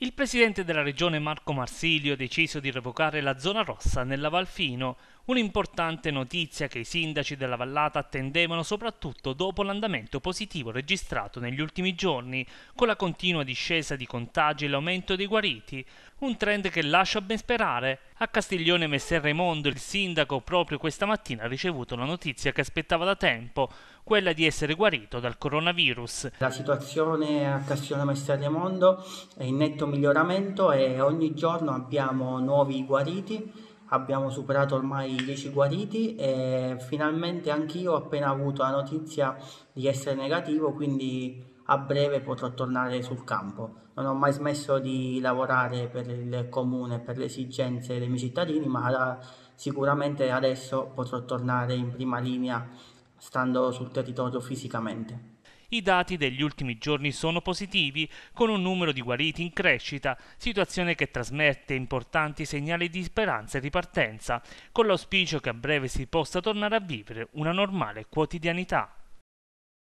Il presidente della regione Marco Marsilio ha deciso di revocare la zona rossa nella Valfino, un'importante notizia che i sindaci della vallata attendevano soprattutto dopo l'andamento positivo registrato negli ultimi giorni, con la continua discesa di contagi e l'aumento dei guariti, un trend che lascia ben sperare. A Castiglione Messer Raimondo il sindaco proprio questa mattina ha ricevuto una notizia che aspettava da tempo, quella di essere guarito dal coronavirus. La situazione a Castione Maestria Mondo è in netto miglioramento e ogni giorno abbiamo nuovi guariti abbiamo superato ormai i 10 guariti e finalmente anch'io ho appena avuto la notizia di essere negativo, quindi a breve potrò tornare sul campo. Non ho mai smesso di lavorare per il comune, per le esigenze dei miei cittadini, ma sicuramente adesso potrò tornare in prima linea stando sul territorio fisicamente. I dati degli ultimi giorni sono positivi, con un numero di guariti in crescita, situazione che trasmette importanti segnali di speranza e ripartenza, con l'auspicio che a breve si possa tornare a vivere una normale quotidianità.